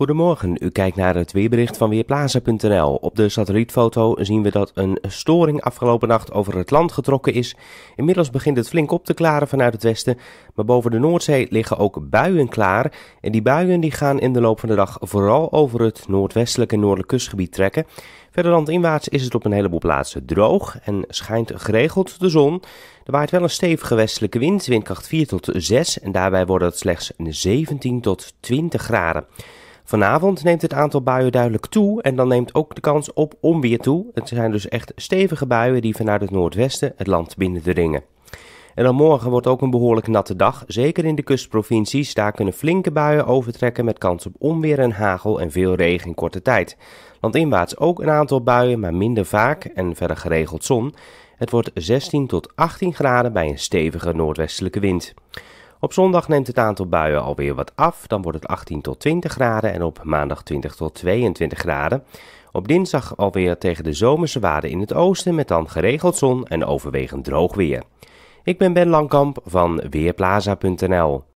Goedemorgen, u kijkt naar het weerbericht van Weerplaza.nl. Op de satellietfoto zien we dat een storing afgelopen nacht over het land getrokken is. Inmiddels begint het flink op te klaren vanuit het westen, maar boven de Noordzee liggen ook buien klaar. En die buien die gaan in de loop van de dag vooral over het noordwestelijke en noordelijk kustgebied trekken. Verder landinwaarts is het op een heleboel plaatsen droog en schijnt geregeld de zon. Er waait wel een stevige westelijke wind, windkracht 4 tot 6 en daarbij wordt het slechts 17 tot 20 graden. Vanavond neemt het aantal buien duidelijk toe en dan neemt ook de kans op onweer toe. Het zijn dus echt stevige buien die vanuit het noordwesten het land binnendringen. En dan morgen wordt ook een behoorlijk natte dag. Zeker in de kustprovincies, daar kunnen flinke buien overtrekken met kans op onweer en hagel en veel regen in korte tijd. Landinwaarts ook een aantal buien, maar minder vaak en verder geregeld zon. Het wordt 16 tot 18 graden bij een stevige noordwestelijke wind. Op zondag neemt het aantal buien alweer wat af, dan wordt het 18 tot 20 graden en op maandag 20 tot 22 graden. Op dinsdag alweer tegen de zomerse waarden in het oosten met dan geregeld zon en overwegend droog weer. Ik ben Ben Langkamp van Weerplaza.nl.